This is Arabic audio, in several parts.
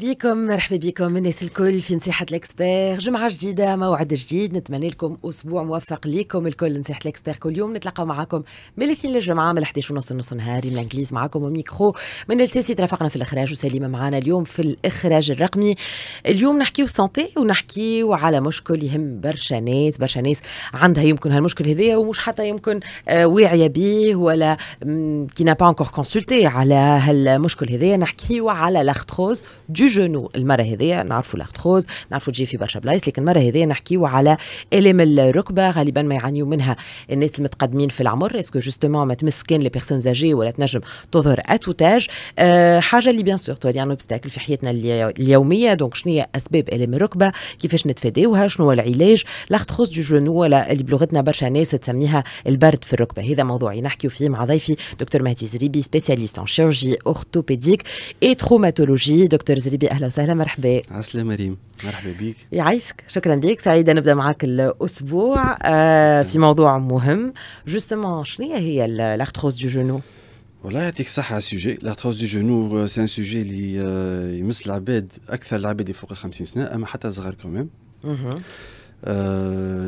بيكم مرحبا بكم الناس الكل في نصيحة الإكسبير جمعة جديدة موعد جديد نتمنى لكم أسبوع موفق ليكم الكل نصيحة الإكسبير كل يوم نتلاقاو معاكم من الاثنين للجمعة من 11 ونص نص نهاري من الإنجليز معاكم وميكرو من السيسي ترافقنا في الإخراج وسليمة معنا اليوم في الإخراج الرقمي اليوم نحكيو سانتي ونحكيو على مشكل يهم برشا ناس برشا ناس عندها يمكن هالمشكل هذايا ومش حتى يمكن آه، واعية به ولا كي با انكور كونسلتي على هالمشكل هذايا نحكيو على لاختروز دو دو جونو المره هذيا نعرفوا لاختخوز نعرفوا تجي في برشا بلايص لكن المره هذيا نحكيو على الام الركبه غالبا ما يعانيو منها الناس المتقدمين في العمر اسكو جوستومون ما تمس كان لي بيرسون زاجي ولا تنجم تظهر اتوتاج أه حاجه اللي بيان سور تولي ان يعني اوبستاكل في حياتنا اليوميه دونك شنو هي اسباب الام الركبه كيفاش نتفاداوها شنو هو العلاج لاختخوز دو جونو ولا اللي بلغتنا برشا ناس تسميها البرد في الركبه هذا موضوعي نحكيو فيه مع ضيفي دكتور مهدي زريبي سبيسياليست ان شيرجي اورثوبيديك اي تروماتولوجي دكتور زريبي مرحبا بي اهلا وسهلا مرحبا عسلامة ريم مرحبا بك يعيشك شكرا لك سعيده نبدا معك الاسبوع آه، في موضوع مهم جوستومون شنو هي الارتروز دو جونو والله يعطيك الصحة على السوجي لارتروز دو جونو سي ان سوجي اللي آه، يمس العباد أكثر العباد اللي فوق ال 50 سنة أما حتى صغار كمان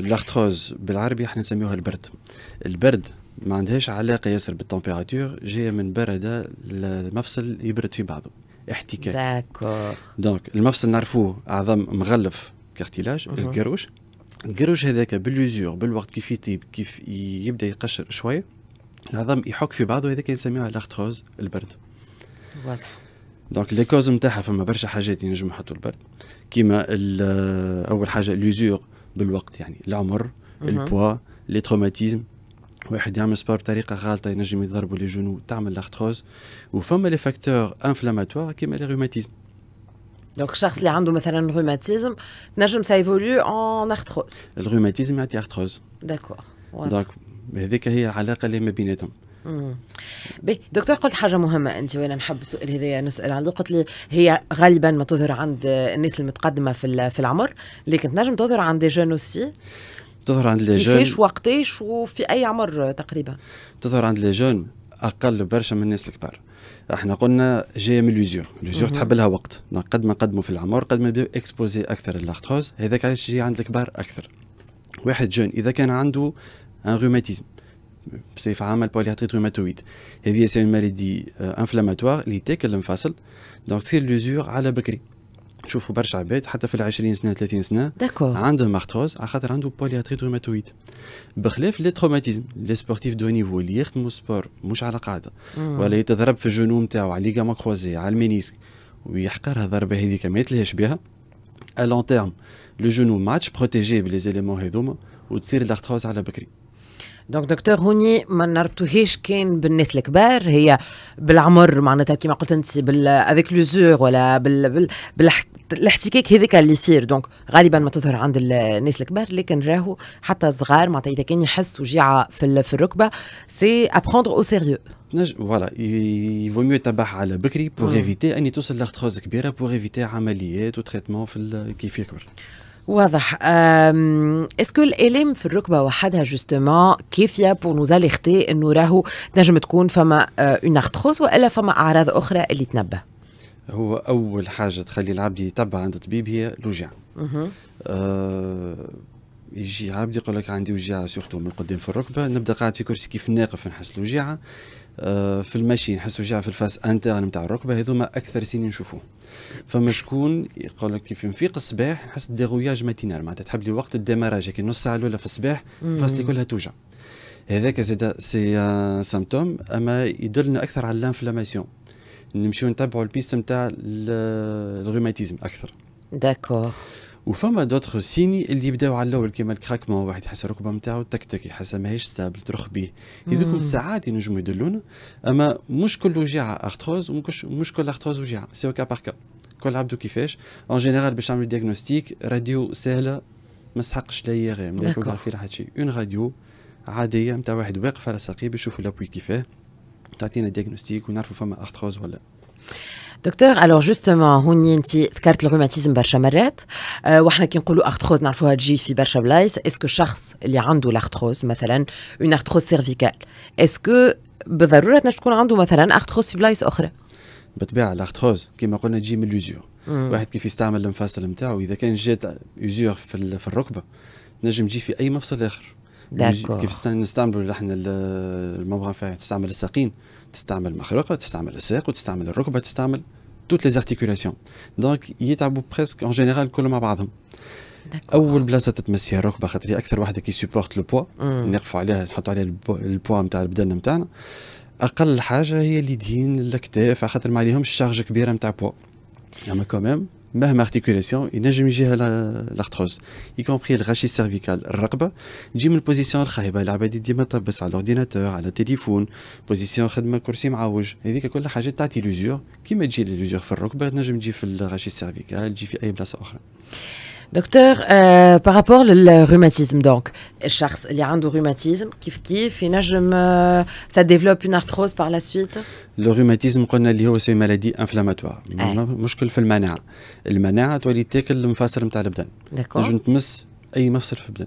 لارتروز بالعربي احنا نسميوها البرد البرد ما عندهاش علاقة ياسر بالتمبيراتور جاية من بردة المفصل يبرد في بعضه احتكاك داكور دونك المفصل نعرفوه عظم مغلف كارتيلاج القروش القروش هذاك باللوزور بالوقت كيف يطيب كيف يبدا يقشر شويه العظم يحك في بعضه هذاك نسميها لاختروز البرد واضح دونك لي كوز نتاعها فما برشا حاجات ينجموا يحطوا البرد كيما اول حاجه لوزور بالوقت يعني العمر البوا لي تروماتيزم واحد يعمل سبور بطريقه غالطه ينجم يضربوا لي جنو تعمل لاختروز وفما لي فاكتور انفلاماتوار كيما لي روماتيزم دونك الشخص اللي عنده مثلا روماتيزم نجم ايفولو اون ارثروز الروماتيزم يعطي ارثروز داكور دونك هذيك هي العلاقه اللي ما بيناتهم بي دكتور قلت حاجه مهمه انت وانا نحب السؤال هذايا نسال عنده قلت لي هي غالبا ما تظهر عند الناس المتقدمه في في العمر لكن تنجم تظهر عند دي جون اوسي تظهر عند لي جون كيفاش وقتاش وفي اي عمر تقريبا تظهر عند لي جون اقل برشا من الناس الكبار احنا قلنا جايه من لوزيور لوزيور تحب لها وقت قد ما نقدموا في العمر قد ما نبداو اكسبوزي اكثر للاختوز هذاك علاش جاي عند الكبار اكثر واحد جون اذا كان عنده ان روماتيزم بصفة عامة البوليهاتريت روماتويد هذه سي اون ماليدي انفلاماتوار اللي تاكل المفاصل دونك تصير لوزيور على بكري تشوفوا برشا عباد حتى في العشرين سنه 30 سنه داكور عندهم ارثروز على خاطر عنده بولياتريت روماتويد بخلاف لي تروماتيزم لي سبورتيف دو نيفو اللي يخدموا سبور مش على قاعده ولا يتضرب في الجنوم نتاعو على ليغا كروزي على المينيسك ويحقرها الضربه هذيك ما يتلهاش بها الون تيرم لو جنو ما عادش بروتيجي بلي زيليمون هذوما وتصير الارثروز على بكري دونك دكتور هوني ما نربطوهيش كان بالناس الكبار هي بالعمر معناتها كيما قلت انت بال افيك لوزور ولا بال, بال... بالاحتكاك هذاك اللي يصير دونك غالبا ما تظهر عند الناس الكبار لكن راهو حتى صغار معناتها اذا كان يحس وجيعه في, في الركبه سي ابخوندر او سيريو فوالا يفو ميو تبعها على بكري بور ايفيتي اني توصل لارتروز كبيره بور ايفيتي عمليات وتريتمون في كيف يكبر واضح اسكو الالم في الركبه وحدها جوستومون كافيه بور نوز اليختي انه راهو نجم تكون فما اون أه، ارتروز والا فما اعراض اخرى اللي تنبه هو اول حاجه تخلي العبد يتبع عند الطبيب هي الوجع اها يجي عبد يقول لك عندي وجيعه سورتو من قدام في الركبه نبدا قاعد في كرسي كيف ناقف نحس الوجيعه آه، في المشي نحسوا جاع في الفاس انترن نتاع الركبه هذوما اكثر سنين نشوفوه فما شكون يقول لك كيف نفيق الصباح نحس ديغوياج ماتينال معناتها تحب لي وقت الديماراج كي نص ساعه الاولى في الصباح اللي كلها توجع هذاك زاد سي سامتوم اما يدلنا اكثر على الانفلاماسيون نمشيو نتبعوا البيست نتاع الروماتيزم اكثر داكور وفما دوتر سيني اللي يبداو على الاول كيما الكراكمون واحد يحس الركبه نتاعو تكتك يحس ماهيش ستابل تروح بيه هذوكم ساعات ينجموا يدلونا اما مش كل وجيعه ارثروز ومش كل ارثروز وجيعه سي كا بار كا كل عبده كيفاش اون جينيرال باش نعملوا دياغنوستيك راديو سهله ما تسحقش لا يغي ما في لا شيء اون راديو عاديه نتاع واحد واقف على ساقيه باش يشوفوا لابوي كيفاه تعطينا دياغنوستيك ونعرفوا فما ارثروز ولا دكتور الوغ جوستومون هوني انت ذكرت الروماتيزم برشا مرات آه، وحنا كي نقولوا ارثروز نعرفوها تجي في برشا بلايص اسكو الشخص اللي عنده الارثروز مثلا اون ارثروز سيرفيكال اسكو بالضروره تكون عنده مثلا ارثروز في بلايص اخرى بالطبيعه الارثروز كما قلنا تجي من لوزور واحد كيف يستعمل المفاصل نتاعو اذا كان جات اوزور في, في الركبه نجم تجي في اي مفصل اخر كيف نستعملوا نحن الممبران تستعمل الساقين تستعمل المخرقه تستعمل الساق وتستعمل الركبه تستعمل توت لي زارتيكولاسيون دونك يتعبوا بريسك اون جينيرال كلهم مع بعضهم اول بلاصه تتمسيها الركبه خاطر هي اكثر واحده كي سوبورت لو بوا نقفوا عليها نحطوا عليها البوا نتاع البدن نتاعنا اقل حاجه هي اليدين الاكتاف خاطر ما عليهمش شارج كبيره نتاع بوا اما كوميم مهما ارتيكولاسيون ينجم يجيها لاختروز اي كومبري الغشيش سيرفيكال الرقبه تجي من البوزيسيون الخايبه العباد ديما طبس على الاورديناتور على التليفون بوزيسيون خدمه كرسي معوج هذيك كلها حاجه تعطي لوزور كيما تجي لوزور في الركبه تنجم تجي في الغشيش سيرفيكال تجي في اي بلاصه اخرى Docteur, euh, par rapport au le, rhumatisme, donc, il y a un rhumatisme, kif kif, ça développe une arthrose par la suite Le rhumatisme, c'est une maladie inflammatoire. Je ne a c'est le mana. Le c'est le maladie qui le D'accord. اي مفصل في البدن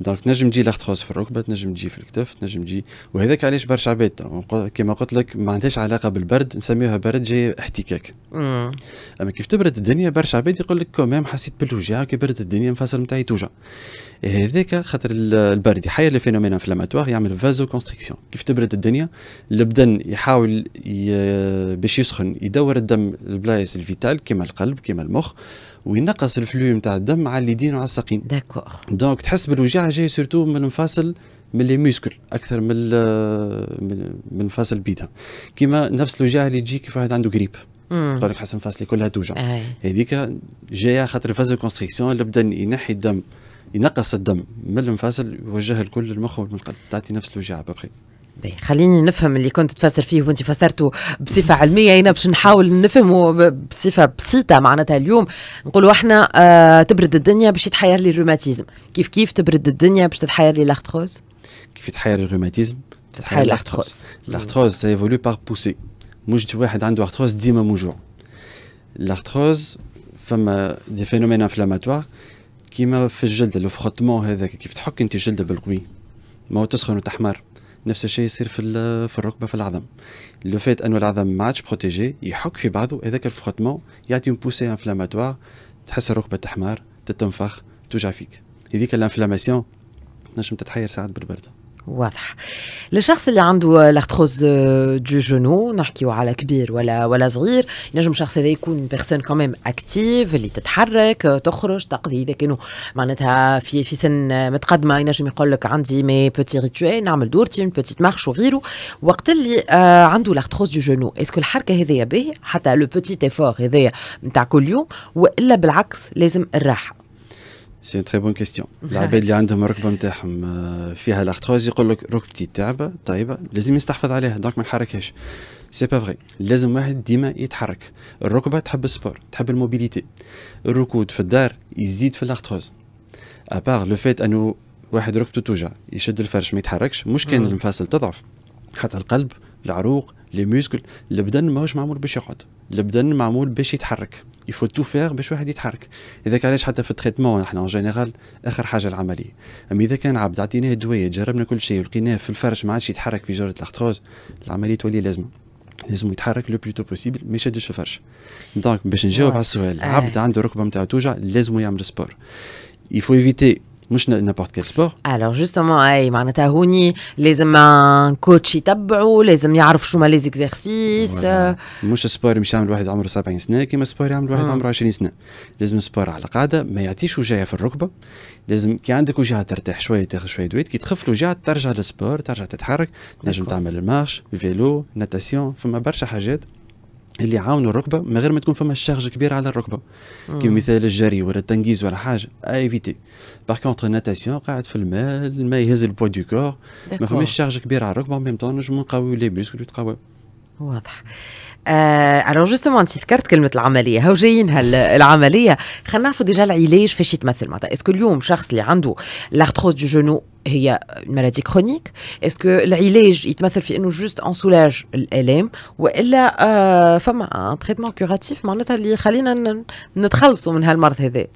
دونك تنجم تجي لاختروز في الركبه تنجم تجي في الكتف تنجم تجي وهذاك علاش برشا عباد كما قلت لك ما عندهاش علاقه بالبرد نسميوها برد جاي احتكاك اما كيف تبرد الدنيا برشا عباد يقول لك كومام حسيت بالوجع كي برد الدنيا المفصل نتاعي توجع هذاك خاطر البرد يحير لي فينومين انفلاماتوار يعمل فازو كونستريكسيون كيف تبرد الدنيا البدن يحاول باش يسخن يدور الدم لبلايص الفيتال كيما القلب كيما المخ وينقص الفلو نتاع الدم على اليدين وعلى الساقين داكور دونك تحس بالوجع جاي سورتو من المفاصل من لي ميسكل اكثر من من من فاصل بيدها كيما نفس الوجع اللي تجي كيف واحد عنده قريب يقول لك حسن فاصلي كلها توجع هذيك جايه خاطر فاز كونستريكسيون اللي بدا ينحي الدم ينقص الدم من المفاصل يوجه الكل للمخ والمنقل تعطي نفس الوجع بابخي خليني نفهم اللي كنت تفسر فيه وانت فسرته بصفه علميه هنا باش نحاول نفهمه بصفه بسيطه معناتها اليوم نقولوا احنا آه تبرد الدنيا باش يتحير لي الروماتيزم كيف كيف تبرد الدنيا باش تتحير لي الارثروز كيف يتحير الروماتيزم تتحير الارثروز الارثروز ايفولو بار بوسي مش واحد عنده ارثروز ديما موجوع الارثروز فما دي فينومين انفلاماتوار كيما في الجلد لو فروتمون هذاك كيف تحك انت الجلد بالقوي ما هو تسخن وتحمر نفس الشيء يصير في في الركبه في العظم لو فات انه العظم ما عادش بروتيجي يحك في بعضه هذاك الفخوتمون يعطي اون بوسي انفلاماتوار تحس الركبه تحمر تتنفخ توجع فيك هذيك الانفلاماسيون تنجم تتحير ساعات بالبرد واضح للشخص اللي عنده لارتروز دو جونو نحكيو على كبير ولا ولا صغير ينجم الشخص هذا يكون بيرسون كوميم اكتيف اللي تتحرك تخرج تقضي اذا كانوا معناتها في في سن متقدمه ينجم يقول لك عندي مي بوتي ريتوال نعمل دورتي اون بوتيت مارش وغيره وقت اللي آه، عنده لارتروز دو جونو اسكو الحركه هذيا باهي حتى لو بوتيت ايفور هذيا نتاع كل يوم والا بالعكس لازم الراحه سي تري بون كيستيون العباد اللي عندهم الركبه نتاعهم آه، فيها الاختروز يقول لك ركبتي تعبه طيبه لازم يستحفظ عليها دونك ما نحركهاش سي با فغي لازم واحد ديما يتحرك الركبه تحب السبور تحب الموبيليتي الركود في الدار يزيد في الاختروز ابار لو فيت انه واحد ركبته توجع يشد الفرش ما يتحركش مش كان المفاصل تضعف حتى القلب العروق لي موسكل البدن ماهوش معمول باش يقعد البدن معمول باش يتحرك يفو تو فيغ باش واحد يتحرك كان علاش حتى في التريتمون احنا اون جينيرال اخر حاجه العمليه اما اذا كان عبد عطيناه الدويه جربنا كل شيء ولقيناه في الفرش ما عادش يتحرك في جره الاختروز العمليه تولي لازم لازم يتحرك لو بلوتو بوسيبل ما يشدش الفرش دونك باش نجاوب على السؤال آه. عبد عنده ركبه نتاعو توجع لازم يعمل سبور يفو ايفيتي مش نابورت كيل سبور الوغ جوستومون اي معناتها هوني لازم كوتش يتبعو لازم يعرف شو ما لي زيكزارسيس مش سبور مش يعمل واحد عمره 70 سنه كيما سبور يعمل واحد عمره 20 سنه لازم سبور على قاعده ما يعطيش وجايه في الركبه لازم كي عندك وجهه ترتاح شويه تاخذ شويه دويت كي تخف الوجهه ترجع للسبور ترجع تتحرك تنجم تعمل المارش الفيلو ناتاسيون فما برشا حاجات اللي يعاونوا الركبه من غير ما تكون فما شارج كبير على الركبه كيما مثال الجري ولا التنقيز ولا حاجه ايفيتي باغ كونتر ناتاسيون قاعد في الماء الماء يهز البوا دو كور ما فماش شارج كبير على الركبه ميم طون نجمو نقويو لي بيسكو تقوي واضح آه الو جوستومون انت ذكرت كلمه العمليه هاو جايين هالعمليه خلينا نعرفوا ديجا العلاج فاش يتمثل معناتها اسكو اليوم شخص اللي عنده لارتروز دو جونو هي مرضي كرونيك اسكو العلاج يتمثل في انه جوست سولاج الالام والا آه فما تريتمون كوراتيف معناتها اللي يخلينا نتخلصوا من هالمرض هذا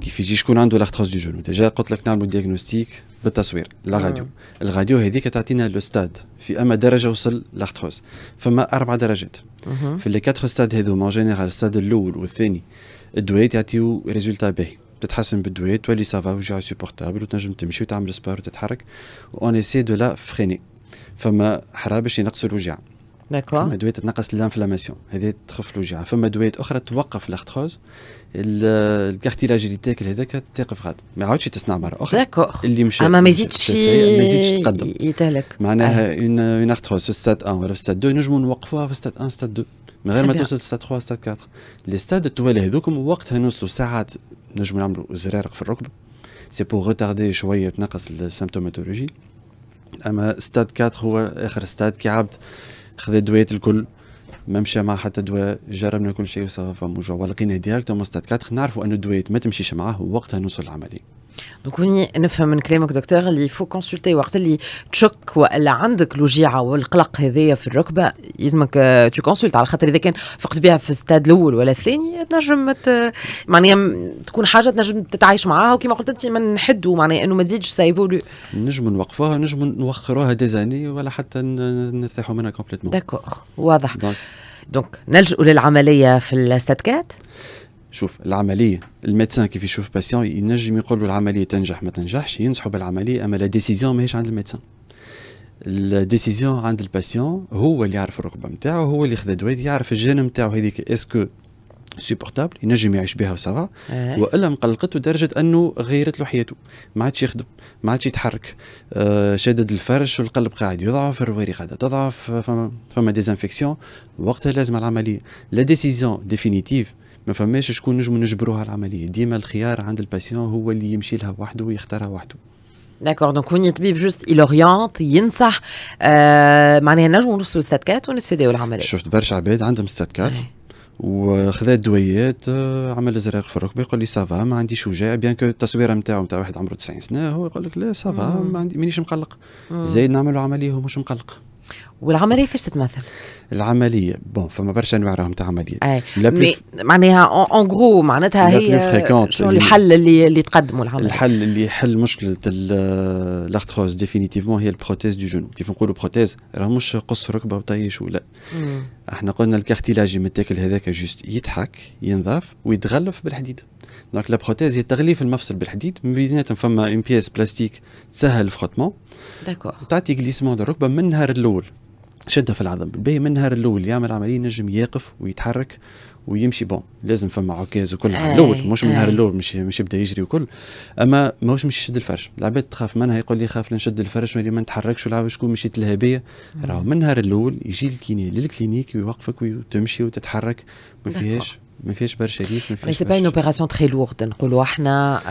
كيف يجي شكون عنده لاختروز دي جونو ديجا قلت لك نعملوا دياغنوستيك بالتصوير لا آه. راديو الراديو هذيك تعطينا لو ستاد في اما درجه وصل لاختروز فما اربع درجات في لي كاتر ستاد هذوما جينيرال الستاد الاول والثاني الدويت يعطيو ريزولتا باهي تتحسن بالدويت تولي سافا وجع سوبورتابل وتنجم تمشي وتعمل سبور وتتحرك اون اسي دو لا فريني فما حرابش ينقص الوجع داكوغ ادويه تنقص الانفلاماسيون هذه تخف الوجيعه فما ادويه اخرى توقف لاختخوز الكارتيلاج اللي تاكل هذاك تقف غاد ما عادش تصنع مره اخرى داكوغ اللي مشى اما ما يزيدش ما يزيدش تقدم يتهلك معناها اون آه. اون في ستاد 1 ولا في ستاد 2 نجموا نوقفوها في ستاد 1 ستاد 2 من غير ما توصل ستاد 3 ستاد 4 لي ستاد الطوال هذوكم وقتها نوصلوا ساعات نجموا نعملوا زرارق في الركبه سي بور غوتاردي شويه تنقص السيمتوماتولوجي اما ستاد 4 هو اخر ستاد كي عبد خذا الدويات الكل ما مشى مع حتى دواء جربنا كل شيء وصافا موجوع ولقينا ديريكت مستاد 4 نعرفوا ان الدويات ما تمشيش معاه وقتها نوصل العمليه دونك هوني نفهم من كلامك دكتور اللي فو كونسلتي وقت اللي تشك ولا عندك الوجيعه والقلق هذايا في الركبه يلزمك تو آه, كونسلت على خاطر اذا كان فقت بها في الستاد الاول ولا الثاني تنجم مت... معناها تكون حاجه تنجم تتعايش معاها وكما قلت انت ما نحدوا معناها انه ما تزيدش سايفولو نجم نوقفوها نجم نوخروها ديزاني ولا حتى نرتاحوا منها كومبليتمون داكور واضح دونك, دونك نلجؤ للعمليه في الستاد كات شوف العمليه الميدسان كيف يشوف باسيون ينجم يقول له العمليه تنجح ما تنجحش ينصحوا بالعمليه اما لا ديسيزيون ماهيش عند الميدسان الديسيزيون عند الباسيون هو اللي يعرف الركبه نتاعو هو اللي خذ دواء يعرف الجين نتاعو هذيك اسكو سوبورتابل ينجم يعيش بها وسافا آه. والا مقلقته لدرجه انه غيرت له حياته ما عادش يخدم ما عادش يتحرك آه، شدد الفرش والقلب قاعد يضعف الرواري قاعده تضعف فما ديزانفيكسيون وقتها لازم العمليه لا ديسيزيون ديفينيتيف ما فماش شكون نجم نجبروها العمليه ديما الخيار عند الباسيون هو اللي يمشي لها وحده ويختارها وحده داكور دونك كون طبيب جوست إل يلوريونت ينصح آه معناها نجم نوصلوا ستات كات ونتفاداو العمليه شفت برشا عباد عندهم ستات كات وخذا الدويات آه، عمل زراق في الركبه يقول لي سافا ما عنديش وجع بيان كو التصويره نتاعو نتاع واحد عمره 90 سنه هو يقول لك لا سافا mm. ما عندي مانيش مقلق mm. زايد نعملوا عمليه هو مش مقلق والعمليه فاش تتمثل؟ العمليه بون فما برشا انواع راهم تاع عمليات اي مي معناها اون غرو معناتها هي شنو الحل اللي اللي تقدمه العمليه الحل اللي يحل مشكله الارثروز ديفينيتيفمون هي البروتيز دو جنو كيف نقولوا بروتيز راه مش قص ركبه وطيش ولا مم. احنا قلنا الكارتيلاجي متاكل هذاك جوست يضحك ينظف ويتغلف بالحديد دونك لا بروتيز هي تغليف المفصل بالحديد من بيناتهم فما اون بياس بلاستيك تسهل الفروتمون داكور تعطي جليسمون الركبه من النهار الاول شده في العظم باهي من النهار الاول يعمل عمليه نجم يقف ويتحرك ويمشي بون لازم فما عكاز وكل آه، الاول مش من النهار آه. الاول مش مش يبدا يجري وكل اما ماهوش مش يشد الفرش العباد تخاف منها يقول لي خاف نشد الفرش ولا ما نتحركش ولا شكون مشيت لها بيا راهو من النهار الاول يجي الكيني للكلينيك ويوقفك وتمشي وتتحرك ما فيهاش ما فيهاش برشا ريس ما فيهاش سي با اون اوبيراسيون تخي لورد نقولوا احنا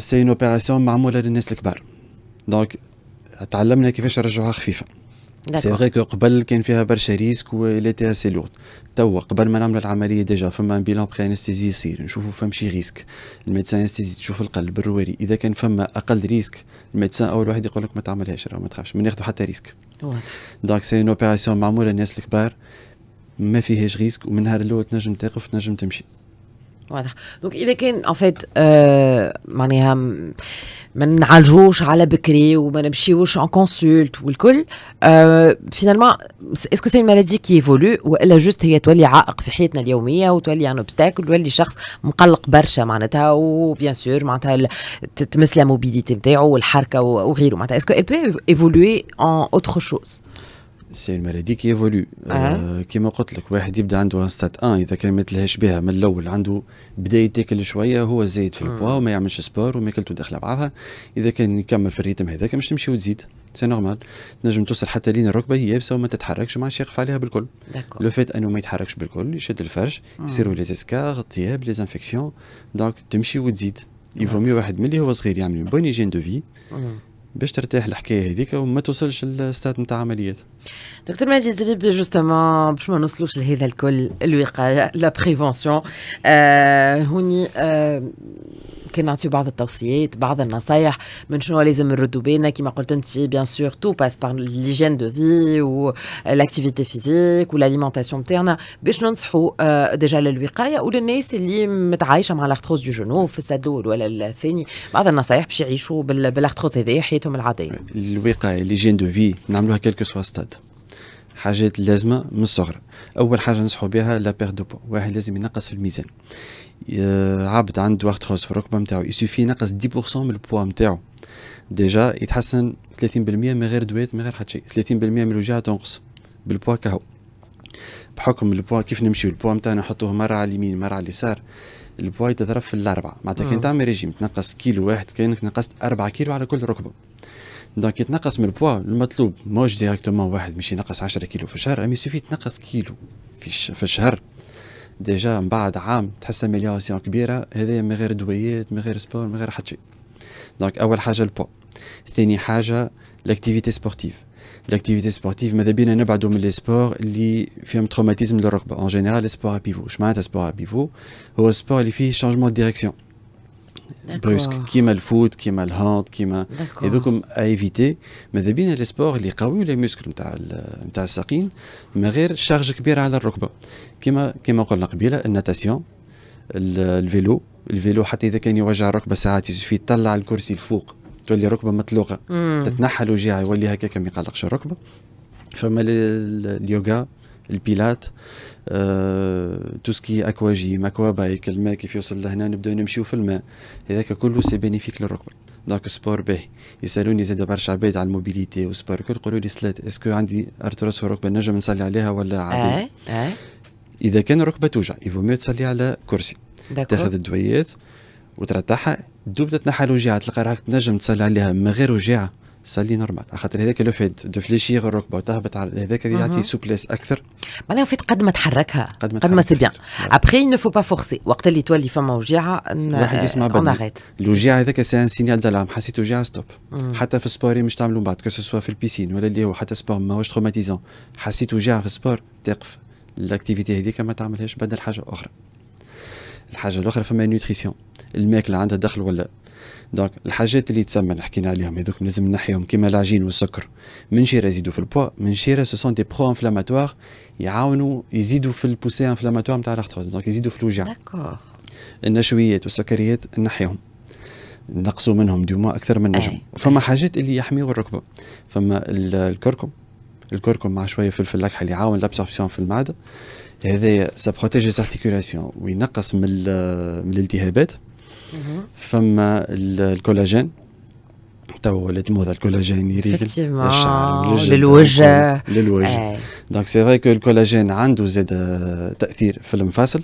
سي اون اوبيراسيون معموله للناس الكبار دونك تعلمنا كيفاش نرجعوها خفيفه سي فري كو قبل كان فيها برشا ريسك والي تي اسي لوغ توا قبل ما نعمل العمليه ديجا فما بيلون بري انستيزي يصير نشوفوا فما شي ريسك الميدسان انستيزي تشوف القلب الرواري اذا كان فما اقل ريسك الميدسان اول واحد يقول لك ما تعملهاش راه ما تخافش ما ناخذوا حتى ريسك دونك سي اون اوبيراسيون معموله للناس الكبار ما فيهاش ريسك ومن نهار الاول تنجم تقف تنجم تمشي واضح دونك اذا كان ان فيت آه معناها ما نعالجوش على بكري وما نمشيوش ان كونسولت والكل آه فينالمون اسكو سي مالادي كي ايفولو والا جوست هي تولي عائق في حياتنا اليوميه وتولي ان اوبستاكل تولي شخص مقلق برشا معناتها وبيان سور معناتها تمس لا موبيليتي نتاعو والحركه وغيره معناتها اسكو ال بي ايفولوي اون اوتر شوز سي مالادي كي ايفولو آه. كيما قلت لك واحد يبدا عنده ان ستات 1 اذا كان ما تلهاش بها من الاول عنده بدا يتاكل شويه هو زايد في البوا وما يعملش سبور وماكلته داخله بعضها اذا كان يكمل في الريتم هذاك مش تمشي وتزيد سي نورمال تنجم توصل حتى لين الركبه هي يابسه وما تتحركش وما عادش يقف عليها بالكل لو فات انه ما يتحركش بالكل يشد الفرش يصيروا لي زيسكار تياب لي زانفيكسيون دونك تمشي وتزيد يفو مي واحد ملي هو صغير يعمل بوني جين دو في باش ترتاح الحكايه هذيك وما توصلش للستات نتاع عمليات دكتور ماجي زريب جوستومون باش ما نوصلوش لهذا الكل الوقايه لا بريفونسيون آه هوني آه كان نعطيو بعض التوصيات بعض النصائح من شنو لازم نردو بالنا كيما قلت انت بيان سور تو باس بار ليجين دو في لاكتيفيتي فيزيك والاليمونتاسيون تاعنا باش ننصحو آه ديجا للوقايه وللناس اللي متعايشه مع لاختروز دو جنو في السادول ولا الثاني بعض النصائح باش يعيشوا بالاختروز هذايا حياتهم العاديه الوقايه ليجين دو في نعملوها كيلكو سوا ستاد حاجات لازمة من الصغر أول حاجة نصحو بها لا بيغ دو بو واحد لازم ينقص في الميزان آه، عابد عنده واحد خاص في الركبة نتاعو يسوفي ينقص بورسون من البوا نتاعو ديجا يتحسن 30% من غير دويت من غير حتى شيء 30% من الوجيهة تنقص بالبوا كهو بحكم البوا كيف نمشيو البوا نتاعنا نحطوه مرة على اليمين مرة على اليسار البوا يتضرب في الأربعة معناتها كان آه. تعمل ريجيم تنقص كيلو واحد كأنك نقصت أربعة كيلو على كل ركبة دونك يتنقص من البوا المطلوب موش ديريكتومون واحد مش ينقص 10 كيلو في الشهر امي سوفي تنقص كيلو في, في الشهر ديجا من بعد عام تحس امليوراسيون كبيره هذايا من غير دويات من غير سبور من غير حتى شيء دونك اول حاجه البوا ثاني حاجه لاكتيفيتي سبورتيف لاكتيفيتي سبورتيف ماذا بينا نبعدوا من لي سبور اللي فيهم تروماتيزم للركبه اون جينيرال لي سبور ا بيفو معناتها سبور ا بيفو هو سبور اللي فيه شانجمون ديريكسيون بروسك كيما الفوت كيما الهاند كيما هذوكم ايفيتي ماذا بينا لي سبور اللي يقوي لي موسكل نتاع نتاع الساقين من غير شارج كبيره على الركبه كيما كيما قلنا قبيله الناتاسيون الفيلو الفيلو حتى اذا كان يوجع الركبه ساعات يسفي تطلع الكرسي الفوق تولي ركبه مطلوقه تتنحى الوجيعه يولي هكاك ما يقلقش الركبه فما اليوغا البيلات آه، تو توسكي اكوا جيم اكوا بايك الماء كيف يوصل لهنا نبداو نمشيو في الماء هذاك كله سي بينيفيك للركبه دونك سبور باهي يسالوني زاد برشا عباد على الموبيليتي وسبور كل يقولوا لي سلات اسكو عندي ارتروس الركبه نجم نصلي عليها ولا عادي آه، آه. اذا كان الركبه توجع يفو ميو تصلي على كرسي تاخذ الدويات وترتاحها دوب تتنحى الوجيعه تلقى راك تنجم تصلي عليها من غير وجيعه سالي نورمال خاطر هذاك لو فيت دو فليشيغ الركبه وتهبط على هذاك يعطي سوبليس اكثر معناها فيت قد ما تحركها قد ما, قد ما سي بيان ابخي نو فو با فورسي وقت اللي تولي فما وجيعه الواحد يسمع بدري الوجيعه هذاك سي ان سينيال دالام حسيت وجيعه ستوب حتى في السبور مش تعملوا بعد كو سوا في البيسين ولا اللي هو حتى سبور ماهوش تروماتيزون حسيت وجيعه في السبور تقف الاكتيفيتي هذيك ما تعملهاش بدل حاجه اخرى الحاجه الاخرى فما نوتريسيون الماكله عندها دخل ولا دونك الحاجات اللي تسمى اللي حكينا عليهم هذوك لازم نحيهم كيما العجين والسكر من شيرة يزيدوا في البوا منشيره سو سون دي برو انفلاماتوار يعاونوا يزيدوا في البوسي انفلاماتوار نتاع الارثروز دونك يزيدوا في الوجع النشويات والسكريات نحيهم نقصوا منهم ديما اكثر من نجم فما حاجات اللي يحميوا الركبه فما الكركم الكركم مع شويه فلفل الاكحل اللي يعاون لابسوربسيون في المعده هذايا سا بروتيجي زارتيكولاسيون وينقص من, من الالتهابات فما الكولاجين تو ولات موضه الكولاجين يريد للشعر للوجه للوجه دونك سي فري كو الكولاجين عنده زاد تاثير في المفاصل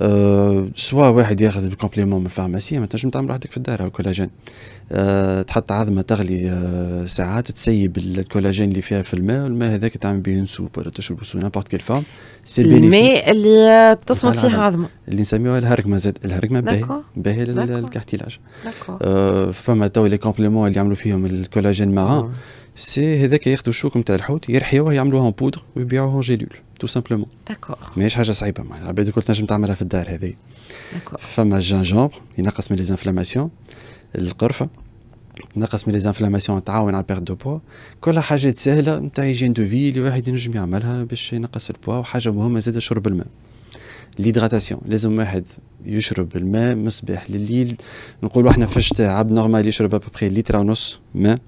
أه سوا واحد ياخذ الكومبليمون من الفارماسي ما تنجم تعمل وحدك في الدار الكولاجين أه تحط عظمه تغلي أه ساعات تسيب الكولاجين اللي فيها في الماء والماء هذاك تعمل به سوب ولا تشرب سو نابورت كيل فورم الماء اللي تصمت فيها عظمه اللي نسميوها الهرقمه زاد الهرقمه باهي باهي للكارتيلاج أه فما تو لي كومبليمون اللي يعملوا فيهم الكولاجين معاه سي هذاك ياخذوا الشوك نتاع الحوت يرحيوه يعملوها بودر ويبيعوها جيلول تو سامبلومون داكور ماهيش حاجه صعيبه معناها العباد الكل تنجم تعملها في الدار هذه داكور فما الجنجوبر ينقص من ليزانفلاماسيون القرفه تنقص من ليزانفلاماسيون تعاون على بيرد دو بوا كلها حاجات سهله نتاع هيجين دو في اللي واحد ينجم يعملها باش ينقص البوا وحاجه مهمه زاد شرب الماء ليدغاتاسيون لازم واحد يشرب الماء من الصباح لليل نقولوا احنا في الشتاء عبد نورمال يشرب ابوبخي لتر ونص ماء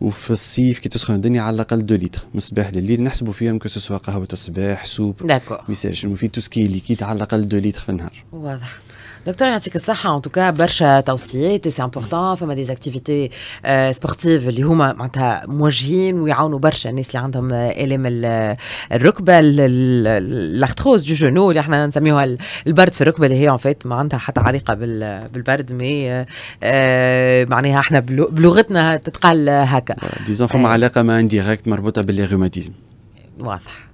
وفي الصيف كي تسخن الدنيا على الاقل 2 لتر من الصباح لليل نحسبوا فيهم كو سوا قهوه الصباح سوب داكور ميساج المفيد تو سكي ليكيد على الاقل 2 لتر في النهار واضح دكتور يعطيك الصحة ان توكا برشا توصيات سي امبورتون فما دي اكتيفيتي سبورتيف اللي هما معناتها موجهين ويعاونوا برشا الناس اللي عندهم euh, الام الركبة الاختروز دو جونو اللي احنا نسميوها البرد في الركبة اللي هي اون فيت ما عندها حتى علاقة بالبرد مي euh, euh, معناها احنا بلغتنا تتقال هكا هكا دي زانفورم علاقه ما انديريكت مربوطه بالريوماتيزم واضح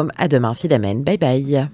A à demain Philomène. Bye bye.